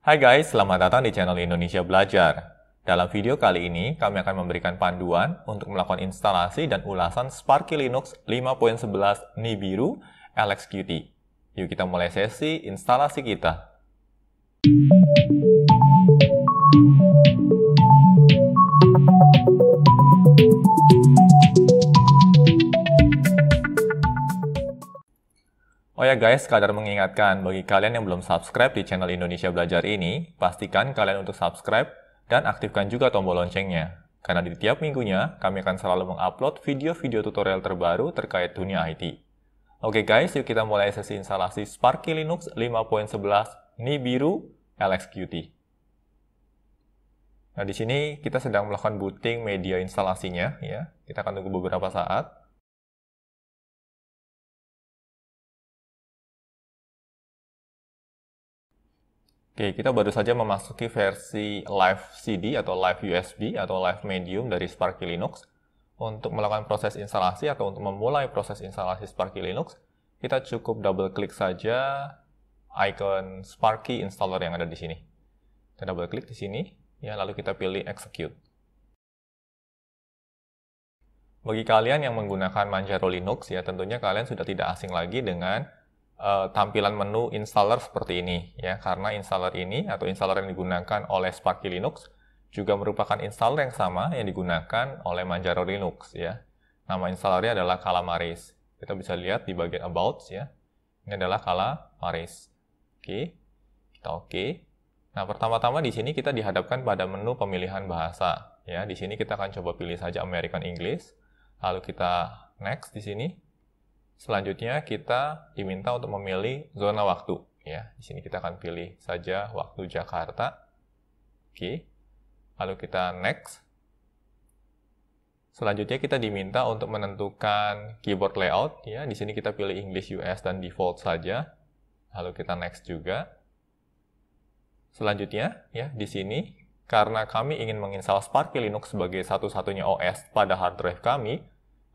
Hai guys, selamat datang di channel Indonesia Belajar. Dalam video kali ini, kami akan memberikan panduan untuk melakukan instalasi dan ulasan Sparky Linux 5.11 Nibiru LXQT. Yuk kita mulai sesi instalasi kita. Oh ya guys, sekadar mengingatkan, bagi kalian yang belum subscribe di channel Indonesia Belajar ini, pastikan kalian untuk subscribe dan aktifkan juga tombol loncengnya. Karena di tiap minggunya, kami akan selalu mengupload video-video tutorial terbaru terkait dunia IT. Oke guys, yuk kita mulai sesi instalasi Sparky Linux 5.11 Nibiru LXQT. Nah, di sini kita sedang melakukan booting media instalasinya ya. Kita akan tunggu beberapa saat. Oke, kita baru saja memasuki versi live CD atau live USB atau live medium dari Sparky Linux. Untuk melakukan proses instalasi atau untuk memulai proses instalasi Sparky Linux, kita cukup double klik saja icon Sparky installer yang ada di sini. Kita double klik di sini, ya lalu kita pilih execute. Bagi kalian yang menggunakan Manjaro Linux, ya tentunya kalian sudah tidak asing lagi dengan uh, tampilan menu installer seperti ini ya karena installer ini atau installer yang digunakan oleh Sparky Linux juga merupakan installer yang sama yang digunakan oleh Manjaro Linux ya. Nama installernya adalah Calamaris. Kita bisa lihat di bagian about ya. Ini adalah Calamaris. Oke. Kita oke. Nah, pertama-tama di sini kita dihadapkan pada menu pemilihan bahasa ya. Di sini kita akan coba pilih saja American English. Lalu kita next di sini. Selanjutnya kita diminta untuk memilih zona waktu ya. Di sini kita akan pilih saja waktu Jakarta. Oke. Lalu kita next. Selanjutnya kita diminta untuk menentukan keyboard layout ya. Di sini kita pilih English US dan default saja. Lalu kita next juga. Selanjutnya ya di sini karena kami ingin menginstal Sparky Linux sebagai satu-satunya OS pada hard drive kami,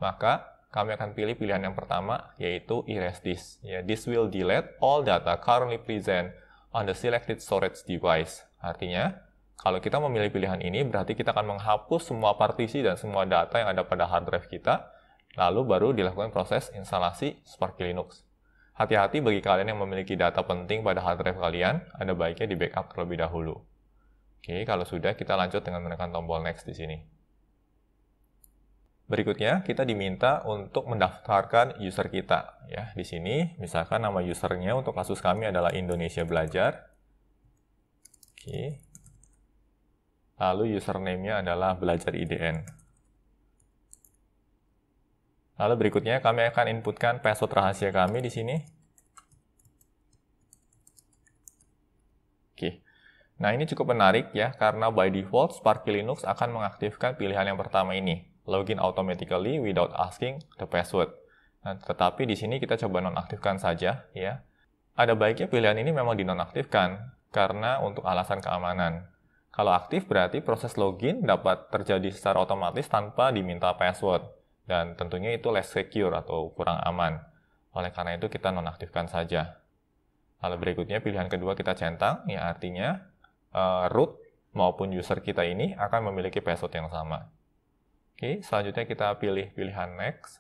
maka kami akan pilih pilihan yang pertama, yaitu erase disk. Ya, this will delete all data currently present on the selected storage device. Artinya, kalau kita memilih pilihan ini, berarti kita akan menghapus semua partisi dan semua data yang ada pada hard drive kita, lalu baru dilakukan proses instalasi Sparky Linux. Hati-hati bagi kalian yang memiliki data penting pada hard drive kalian, ada baiknya di backup terlebih dahulu. Oke, kalau sudah kita lanjut dengan menekan tombol next di sini. Berikutnya, kita diminta untuk mendaftarkan user kita. Ya, di sini, misalkan nama usernya untuk kasus kami adalah Indonesia Belajar. Oke. Lalu username-nya adalah Belajar IDN. Lalu berikutnya, kami akan inputkan password rahasia kami di sini. Oke. Nah, ini cukup menarik ya, karena by default, Sparky Linux akan mengaktifkan pilihan yang pertama ini, login automatically without asking the password. Nah, tetapi di sini kita coba nonaktifkan saja, ya. Ada baiknya pilihan ini memang dinonaktifkan, karena untuk alasan keamanan. Kalau aktif berarti proses login dapat terjadi secara otomatis tanpa diminta password, dan tentunya itu less secure atau kurang aman. Oleh karena itu kita nonaktifkan saja. Lalu berikutnya pilihan kedua kita centang, ya artinya uh, root maupun user kita ini akan memiliki password yang sama. Oke, selanjutnya kita pilih pilihan next.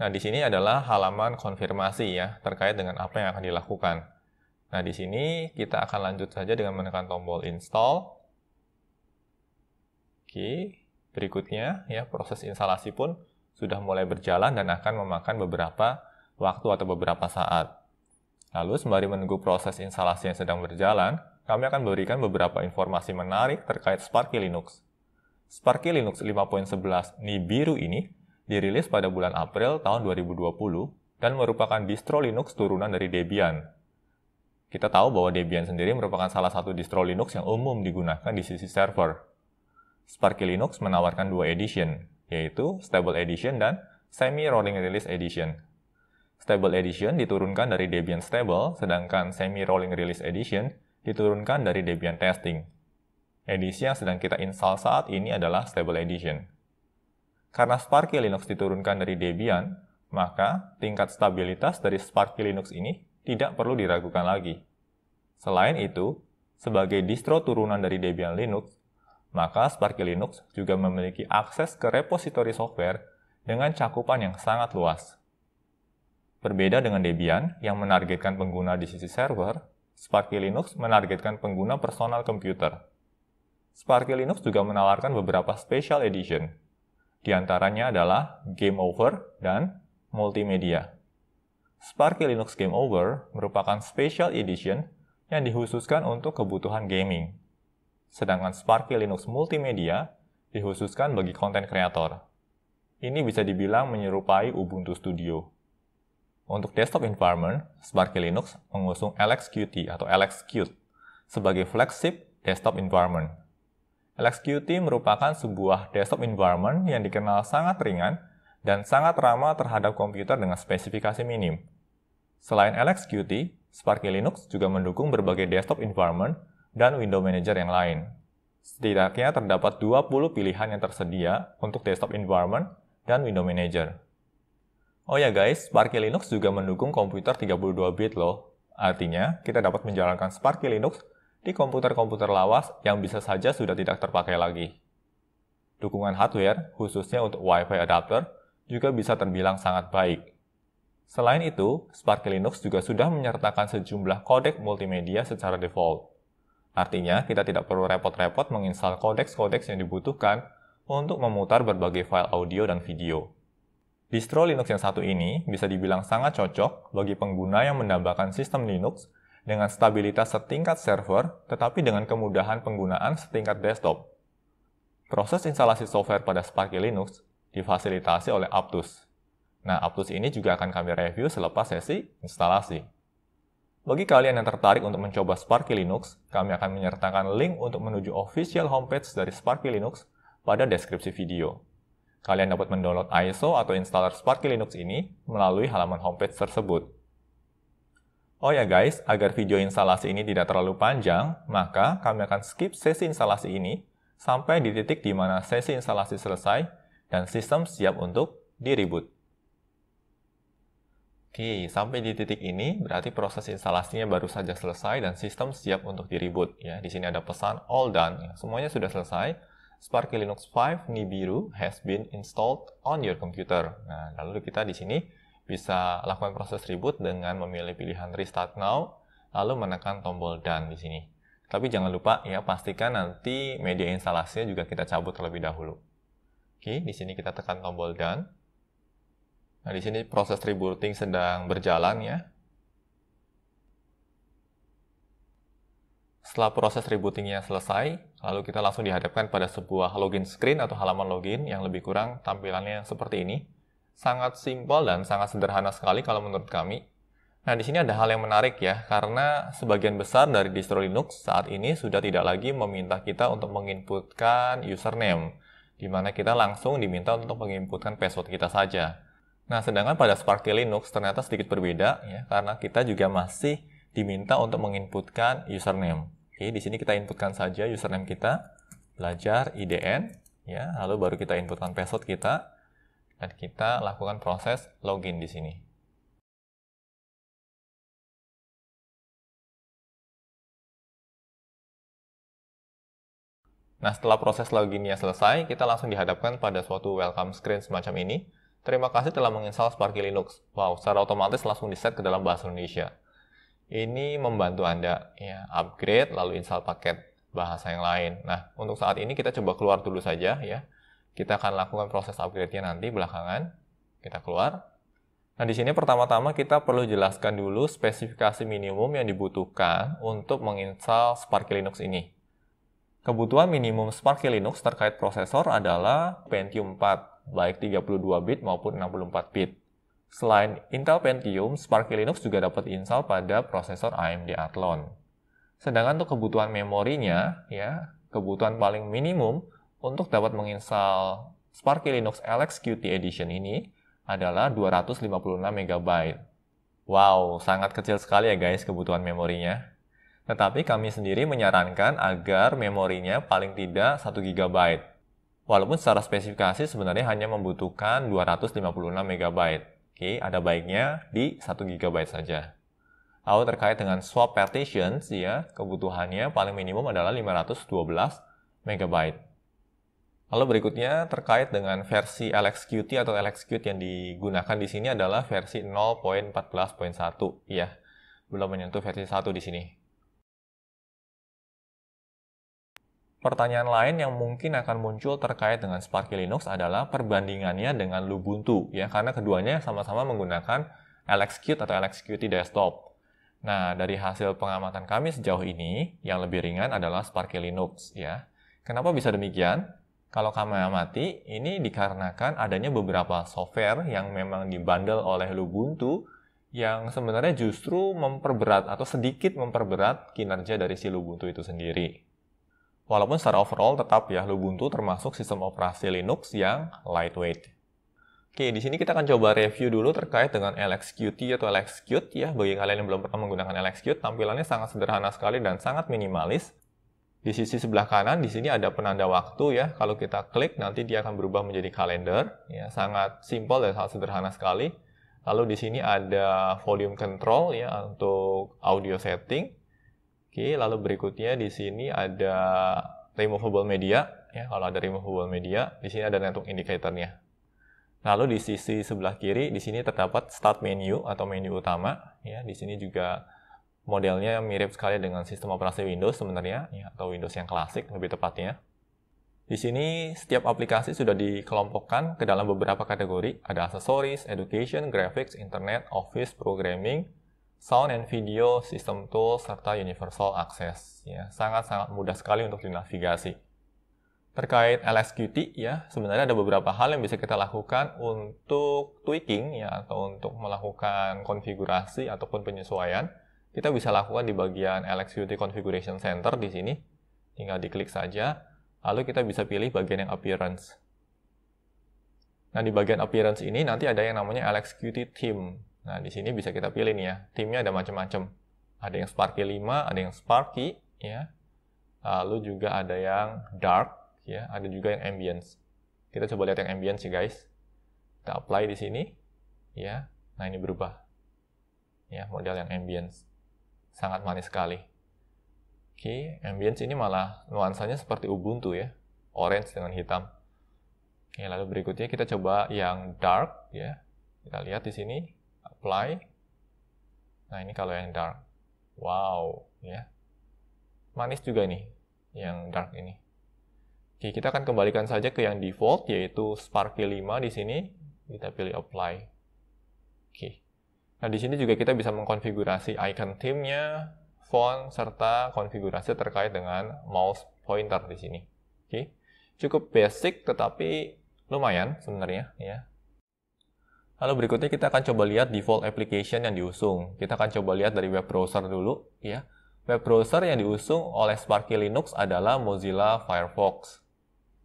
Nah, di sini adalah halaman konfirmasi ya, terkait dengan apa yang akan dilakukan. Nah, di sini kita akan lanjut saja dengan menekan tombol install. Oke, berikutnya ya proses instalasi pun sudah mulai berjalan dan akan memakan beberapa waktu atau beberapa saat. Lalu, sembari menunggu proses instalasi yang sedang berjalan, kami akan berikan beberapa informasi menarik terkait Sparky Linux. Sparky Linux 5.11 Nibiru ini dirilis pada bulan April tahun 2020 dan merupakan distro Linux turunan dari Debian. Kita tahu bahwa Debian sendiri merupakan salah satu distro Linux yang umum digunakan di sisi server. Sparky Linux menawarkan dua edition, yaitu Stable Edition dan Semi-Rolling Release Edition. Stable Edition diturunkan dari Debian Stable, sedangkan Semi-Rolling Release Edition diturunkan dari Debian Testing. Edisi yang sedang kita install saat ini adalah Stable Edition. Karena Sparky Linux diturunkan dari Debian, maka tingkat stabilitas dari Sparky Linux ini tidak perlu diragukan lagi. Selain itu, sebagai distro turunan dari Debian Linux, maka Sparky Linux juga memiliki akses ke repository software dengan cakupan yang sangat luas. Berbeda dengan Debian yang menargetkan pengguna di sisi server, Sparky Linux menargetkan pengguna personal komputer. Sparky Linux juga menawarkan beberapa special edition. Di antaranya adalah Game Over dan Multimedia. Sparky Linux Game Over merupakan special edition yang dihususkan untuk kebutuhan gaming. Sedangkan Sparky Linux Multimedia dihususkan bagi konten kreator. Ini bisa dibilang menyerupai Ubuntu Studio. Untuk desktop environment, Sparky Linux mengusung LXQt atau LXQt sebagai flagship desktop environment LXQt merupakan sebuah desktop environment yang dikenal sangat ringan dan sangat ramah terhadap komputer dengan spesifikasi minim. Selain LXQt, Sparky Linux juga mendukung berbagai desktop environment dan window manager yang lain. Setidaknya terdapat 20 pilihan yang tersedia untuk desktop environment dan window manager. Oh ya guys, Sparky Linux juga mendukung komputer 32-bit loh. Artinya, kita dapat menjalankan Sparky Linux di komputer-komputer lawas yang bisa saja sudah tidak terpakai lagi. Dukungan hardware, khususnya untuk Wi-Fi adapter, juga bisa terbilang sangat baik. Selain itu, Sparky Linux juga sudah menyertakan sejumlah kodek multimedia secara default. Artinya, kita tidak perlu repot-repot menginstal kodeks-kodeks yang dibutuhkan untuk memutar berbagai file audio dan video. Distro Linux yang satu ini bisa dibilang sangat cocok bagi pengguna yang mendambakan sistem Linux dengan stabilitas setingkat server, tetapi dengan kemudahan penggunaan setingkat desktop. Proses instalasi software pada Sparky Linux difasilitasi oleh Aptus. Nah, Aptus ini juga akan kami review selepas sesi instalasi. Bagi kalian yang tertarik untuk mencoba Sparky Linux, kami akan menyertakan link untuk menuju official homepage dari Sparky Linux pada deskripsi video. Kalian dapat mendownload ISO atau installer Sparky Linux ini melalui halaman homepage tersebut. Oh ya guys, agar video instalasi ini tidak terlalu panjang, maka kami akan skip sesi instalasi ini sampai di titik di mana sesi instalasi selesai dan sistem siap untuk di-reboot. Oke, sampai di titik ini berarti proses instalasinya baru saja selesai dan sistem siap untuk di-reboot. Ya, di sini ada pesan all done. Ya. semuanya sudah selesai. Sparky Linux 5 Nibiru has been installed on your computer. Nah, lalu kita di sini bisa lakukan proses reboot dengan memilih pilihan restart now, lalu menekan tombol done di sini. Tapi jangan lupa ya pastikan nanti media instalasinya juga kita cabut terlebih dahulu. Oke, di sini kita tekan tombol done. Nah, di sini proses rebooting sedang berjalan ya. Setelah proses rebootingnya selesai, lalu kita langsung dihadapkan pada sebuah login screen atau halaman login yang lebih kurang tampilannya seperti ini sangat simpel dan sangat sederhana sekali kalau menurut kami. Nah, di sini ada hal yang menarik ya, karena sebagian besar dari distro Linux saat ini sudah tidak lagi meminta kita untuk menginputkan username, di mana kita langsung diminta untuk menginputkan password kita saja. Nah, sedangkan pada Sparky Linux ternyata sedikit berbeda ya, karena kita juga masih diminta untuk menginputkan username. Oke, di sini kita inputkan saja username kita, belajar IDN, ya, lalu baru kita inputkan password kita, dan kita lakukan proses login di sini. Nah, setelah proses loginnya selesai, kita langsung dihadapkan pada suatu welcome screen semacam ini. Terima kasih telah menginstal Sparky Linux. Wow, secara otomatis langsung di-set ke dalam bahasa Indonesia. Ini membantu Anda ya, upgrade lalu install paket bahasa yang lain. Nah, untuk saat ini kita coba keluar dulu saja ya. Kita akan lakukan proses upgrade-nya nanti belakangan. Kita keluar. Nah, di sini pertama-tama kita perlu jelaskan dulu spesifikasi minimum yang dibutuhkan untuk menginstal Sparky Linux ini. Kebutuhan minimum Sparky Linux terkait prosesor adalah Pentium 4, baik 32-bit maupun 64-bit. Selain Intel Pentium, Sparky Linux juga dapat install pada prosesor AMD Athlon. Sedangkan untuk kebutuhan memorinya, ya, kebutuhan paling minimum untuk dapat menginstal Sparky Linux LX Qt Edition ini adalah 256 MB. Wow, sangat kecil sekali ya guys kebutuhan memorinya. Tetapi kami sendiri menyarankan agar memorinya paling tidak 1 GB. Walaupun secara spesifikasi sebenarnya hanya membutuhkan 256 MB. Oke, ada baiknya di 1 GB saja. Lalu terkait dengan swap partitions, ya, kebutuhannya paling minimum adalah 512 MB. Lalu berikutnya terkait dengan versi LXQT atau LXQt yang digunakan di sini adalah versi 0.14.1 ya. Belum menyentuh versi 1 di sini. Pertanyaan lain yang mungkin akan muncul terkait dengan Sparky Linux adalah perbandingannya dengan Lubuntu ya karena keduanya sama-sama menggunakan LXQt atau LXQt desktop. Nah, dari hasil pengamatan kami sejauh ini, yang lebih ringan adalah Sparky Linux ya. Kenapa bisa demikian? Kalau kamera mati, ini dikarenakan adanya beberapa software yang memang dibandel oleh Lubuntu yang sebenarnya justru memperberat atau sedikit memperberat kinerja dari si Lubuntu itu sendiri. Walaupun secara overall tetap ya Lubuntu termasuk sistem operasi Linux yang lightweight. Oke, di sini kita akan coba review dulu terkait dengan LXQT atau LXQt ya. Bagi kalian yang belum pernah menggunakan LXQt, tampilannya sangat sederhana sekali dan sangat minimalis. Di sisi sebelah kanan di sini ada penanda waktu ya. Kalau kita klik nanti dia akan berubah menjadi kalender. Ya, sangat simpel dan sangat sederhana sekali. Lalu di sini ada volume control ya untuk audio setting. Oke, lalu berikutnya di sini ada removable media ya. Kalau ada removable media, di sini ada network indicatornya. Lalu di sisi sebelah kiri di sini terdapat start menu atau menu utama ya. Di sini juga modelnya mirip sekali dengan sistem operasi Windows sebenarnya, ya, atau Windows yang klasik lebih tepatnya. Di sini, setiap aplikasi sudah dikelompokkan ke dalam beberapa kategori. Ada aksesoris, education, graphics, internet, office, programming, sound and video, system tools, serta universal access. Ya, sangat-sangat mudah sekali untuk dinavigasi. Terkait LSQT, ya, sebenarnya ada beberapa hal yang bisa kita lakukan untuk tweaking, ya, atau untuk melakukan konfigurasi ataupun penyesuaian kita bisa lakukan di bagian LXQt Configuration Center di sini. Tinggal diklik saja, lalu kita bisa pilih bagian yang Appearance. Nah, di bagian Appearance ini nanti ada yang namanya LXQt Team. Nah, di sini bisa kita pilih nih ya, timnya ada macam-macam. Ada yang Sparky 5, ada yang Sparky, ya. Lalu juga ada yang Dark, ya. Ada juga yang Ambience. Kita coba lihat yang Ambience ya, guys. Kita apply di sini, ya. Nah, ini berubah. Ya, model yang Ambience sangat manis sekali. Oke, okay, ambience ini malah nuansanya seperti Ubuntu ya, orange dengan hitam. Oke, okay, lalu berikutnya kita coba yang dark ya. Kita lihat di sini, apply. Nah, ini kalau yang dark. Wow, ya. Manis juga nih yang dark ini. Oke, kita akan kembalikan saja ke yang default yaitu Sparky 5 di sini. Kita pilih apply. Oke. Nah, di sini juga kita bisa mengkonfigurasi icon timnya, font, serta konfigurasi terkait dengan mouse pointer di sini. Oke, cukup basic tetapi lumayan sebenarnya ya. Lalu berikutnya kita akan coba lihat default application yang diusung. Kita akan coba lihat dari web browser dulu ya. Web browser yang diusung oleh Sparky Linux adalah Mozilla Firefox.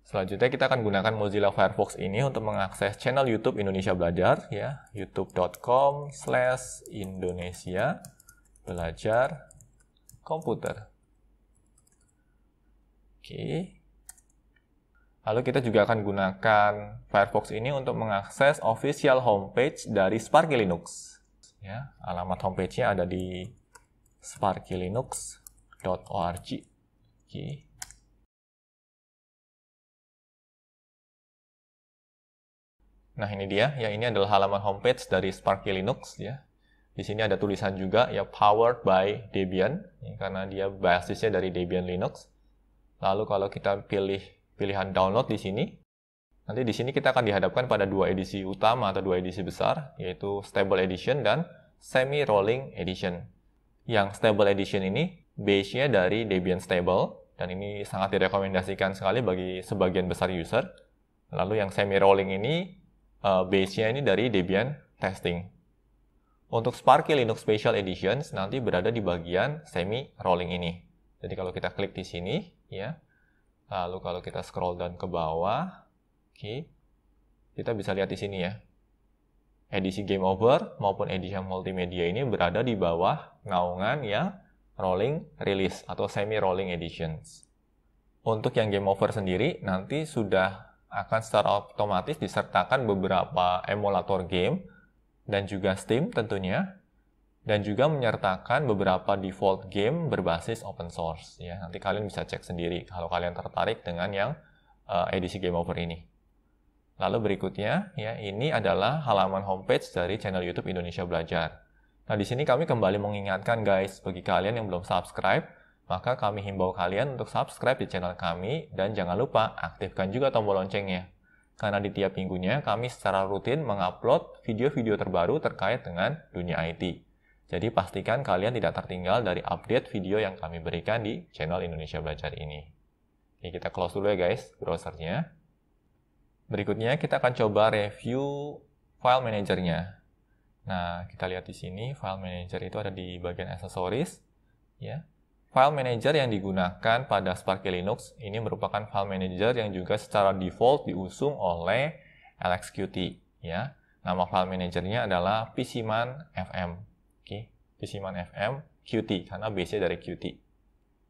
Selanjutnya kita akan gunakan Mozilla Firefox ini untuk mengakses channel YouTube Indonesia Belajar ya, youtube.com slash Indonesia Belajar Komputer. Oke. Lalu kita juga akan gunakan Firefox ini untuk mengakses official homepage dari Sparky Linux. Ya, alamat homepage-nya ada di sparkylinux.org. Oke. Nah, ini dia. Ya, ini adalah halaman homepage dari Sparky Linux ya. Di sini ada tulisan juga ya powered by Debian ya, karena dia basisnya dari Debian Linux. Lalu kalau kita pilih pilihan download di sini, nanti di sini kita akan dihadapkan pada dua edisi utama atau dua edisi besar yaitu stable edition dan semi rolling edition. Yang stable edition ini base-nya dari Debian Stable dan ini sangat direkomendasikan sekali bagi sebagian besar user. Lalu yang semi rolling ini uh, base-nya ini dari Debian testing. Untuk Sparky Linux Special Editions nanti berada di bagian semi rolling ini. Jadi kalau kita klik di sini, ya, lalu kalau kita scroll down ke bawah, oke, okay, kita bisa lihat di sini ya. Edisi Game Over maupun edisi multimedia ini berada di bawah naungan ya rolling release atau semi rolling editions. Untuk yang Game Over sendiri nanti sudah akan secara otomatis disertakan beberapa emulator game dan juga Steam tentunya dan juga menyertakan beberapa default game berbasis open source ya nanti kalian bisa cek sendiri kalau kalian tertarik dengan yang uh, edisi game over ini lalu berikutnya ya ini adalah halaman homepage dari channel YouTube Indonesia Belajar nah di sini kami kembali mengingatkan guys bagi kalian yang belum subscribe maka kami himbau kalian untuk subscribe di channel kami dan jangan lupa aktifkan juga tombol loncengnya. Karena di tiap minggunya kami secara rutin mengupload video-video terbaru terkait dengan dunia IT. Jadi pastikan kalian tidak tertinggal dari update video yang kami berikan di channel Indonesia Belajar ini. Oke, kita close dulu ya guys browsernya. Berikutnya kita akan coba review file manajernya. Nah, kita lihat di sini file manager itu ada di bagian aksesoris ya File manager yang digunakan pada Sparky Linux ini merupakan file manager yang juga secara default diusung oleh LXQT ya. Nama file manajernya adalah pcman fm. Oke, pcman fm qt karena base dari qt.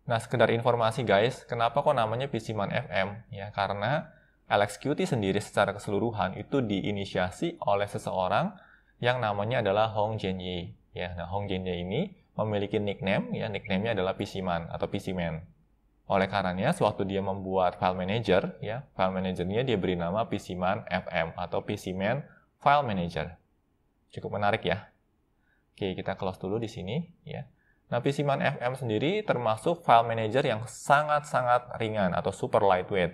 Nah, sekedar informasi guys, kenapa kok namanya pcman fm? Ya, karena LXQT sendiri secara keseluruhan itu diinisiasi oleh seseorang yang namanya adalah Hong Jianye. Ya, nah Hong Jianye ini memiliki nickname, ya nickname-nya adalah Man atau PC Man. Oleh karenanya, sewaktu dia membuat file manager, ya file manajernya dia beri nama PC Man FM atau PC Man File Manager. Cukup menarik ya. Oke, kita close dulu di sini, ya. Nah, PC Man FM sendiri termasuk file manager yang sangat-sangat ringan atau super lightweight.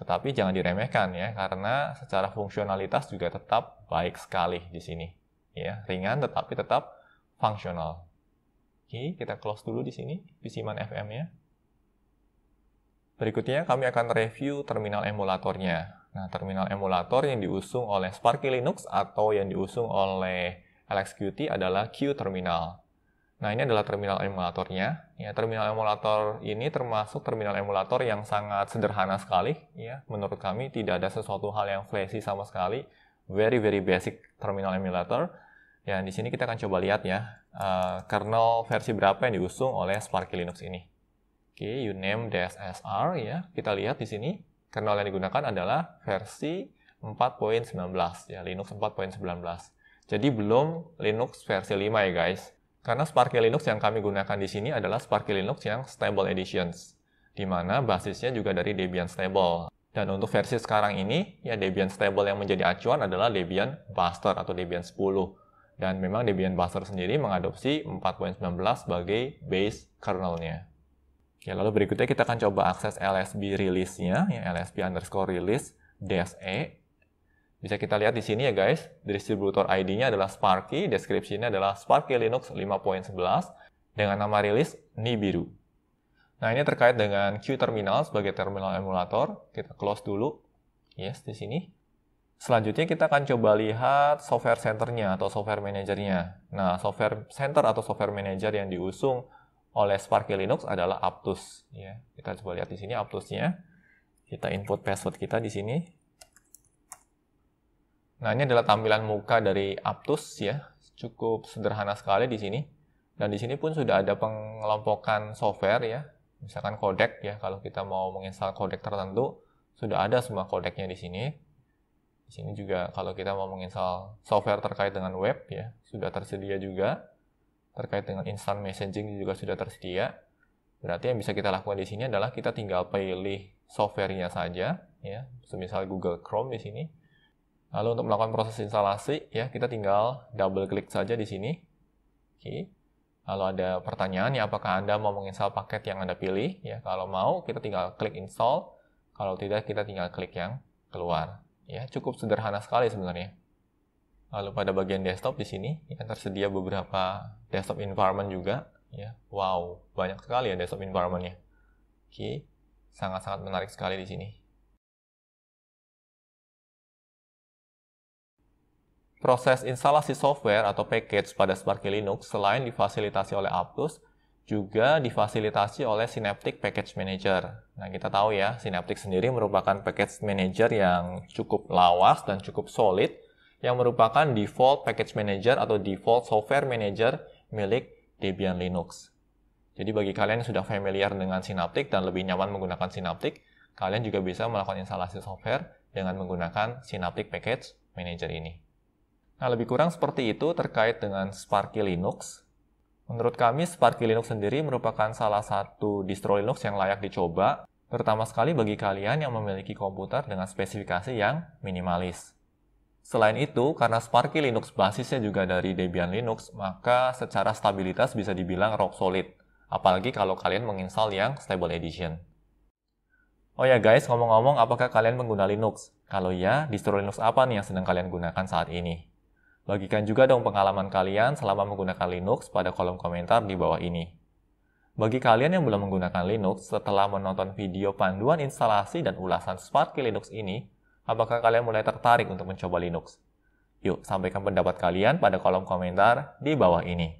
Tetapi jangan diremehkan ya, karena secara fungsionalitas juga tetap baik sekali di sini. Ya, ringan tetapi tetap fungsional. Oke, Kita close dulu di sini, Man FM-nya. Berikutnya kami akan review terminal emulatornya. Nah, terminal emulator yang diusung oleh Sparky Linux atau yang diusung oleh LXQT adalah Q-Terminal. Nah, ini adalah terminal emulatornya. Ya, terminal emulator ini termasuk terminal emulator yang sangat sederhana sekali. Ya, menurut kami tidak ada sesuatu hal yang flashy sama sekali. Very, very basic terminal emulator. Ya, di sini kita akan coba lihat ya, uh, kernel versi berapa yang diusung oleh Sparky Linux ini. Oke, okay, uname name ya. Kita lihat di sini, kernel yang digunakan adalah versi 4.19 ya, Linux 4.19. Jadi belum Linux versi 5 ya guys. Karena Sparky Linux yang kami gunakan di sini adalah Sparky Linux yang stable editions, di mana basisnya juga dari Debian stable. Dan untuk versi sekarang ini, ya Debian stable yang menjadi acuan adalah Debian Buster atau Debian 10 dan memang Debian Buster sendiri mengadopsi 4.19 sebagai base kernelnya. Ya, lalu berikutnya kita akan coba akses LSB release-nya, ya, LSB underscore release dash Bisa kita lihat di sini ya guys, distributor ID-nya adalah Sparky, deskripsinya adalah Sparky Linux 5.11 dengan nama rilis Nibiru. Nah, ini terkait dengan Q Terminal sebagai terminal emulator. Kita close dulu. Yes, di sini. Selanjutnya kita akan coba lihat software centernya atau software manajernya. Nah, software center atau software manager yang diusung oleh Sparky Linux adalah Aptus. Ya, kita coba lihat di sini Aptusnya. Kita input password kita di sini. Nah, ini adalah tampilan muka dari Aptus ya. Cukup sederhana sekali di sini. Dan di sini pun sudah ada pengelompokan software ya. Misalkan codec ya, kalau kita mau menginstal codec tertentu, sudah ada semua codecnya di sini di sini juga kalau kita mau menginstal software terkait dengan web ya, sudah tersedia juga. Terkait dengan instant messaging juga sudah tersedia. Berarti yang bisa kita lakukan di sini adalah kita tinggal pilih softwarenya saja ya, semisal Google Chrome di sini. Lalu untuk melakukan proses instalasi ya, kita tinggal double klik saja di sini. Oke. Lalu ada ya apakah Anda mau menginstal paket yang Anda pilih? Ya, kalau mau kita tinggal klik install. Kalau tidak kita tinggal klik yang keluar. Ya, cukup sederhana sekali sebenarnya. Lalu pada bagian desktop di sini ya, tersedia beberapa desktop environment juga. Ya, wow, banyak sekali ya desktop environmentnya. Oke, sangat-sangat menarik sekali di sini. Proses instalasi software atau package pada Sparky Linux selain difasilitasi oleh Aptus, juga difasilitasi oleh Synaptic Package Manager. Nah, kita tahu ya, Synaptic sendiri merupakan package manager yang cukup lawas dan cukup solid, yang merupakan default package manager atau default software manager milik Debian Linux. Jadi bagi kalian yang sudah familiar dengan Synaptic dan lebih nyaman menggunakan Synaptic, kalian juga bisa melakukan instalasi software dengan menggunakan Synaptic Package Manager ini. Nah, lebih kurang seperti itu terkait dengan Sparky Linux. Menurut kami, Sparky Linux sendiri merupakan salah satu distro Linux yang layak dicoba, terutama sekali bagi kalian yang memiliki komputer dengan spesifikasi yang minimalis. Selain itu, karena Sparky Linux basisnya juga dari Debian Linux, maka secara stabilitas bisa dibilang rock solid, apalagi kalau kalian menginstal yang stable edition. Oh ya guys, ngomong-ngomong apakah kalian pengguna Linux? Kalau ya, distro Linux apa nih yang sedang kalian gunakan saat ini? Bagikan juga dong pengalaman kalian selama menggunakan Linux pada kolom komentar di bawah ini. Bagi kalian yang belum menggunakan Linux, setelah menonton video panduan instalasi dan ulasan Sparky Linux ini, apakah kalian mulai tertarik untuk mencoba Linux? Yuk, sampaikan pendapat kalian pada kolom komentar di bawah ini.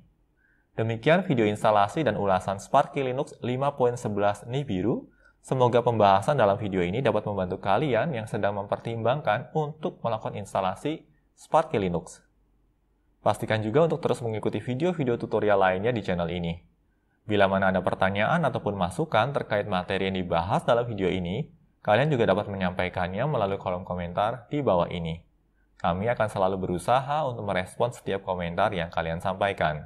Demikian video instalasi dan ulasan Sparky Linux 5.11 Nibiru. Semoga pembahasan dalam video ini dapat membantu kalian yang sedang mempertimbangkan untuk melakukan instalasi Sparky Linux. Pastikan juga untuk terus mengikuti video-video tutorial lainnya di channel ini. Bila mana ada pertanyaan ataupun masukan terkait materi yang dibahas dalam video ini, kalian juga dapat menyampaikannya melalui kolom komentar di bawah ini. Kami akan selalu berusaha untuk merespon setiap komentar yang kalian sampaikan.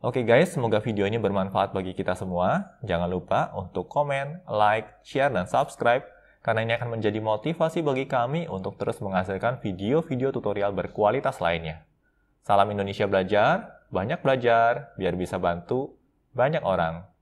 Oke guys, semoga video ini bermanfaat bagi kita semua. Jangan lupa untuk komen, like, share, dan subscribe, karena ini akan menjadi motivasi bagi kami untuk terus menghasilkan video-video tutorial berkualitas lainnya. Salam Indonesia Belajar, banyak belajar biar bisa bantu banyak orang.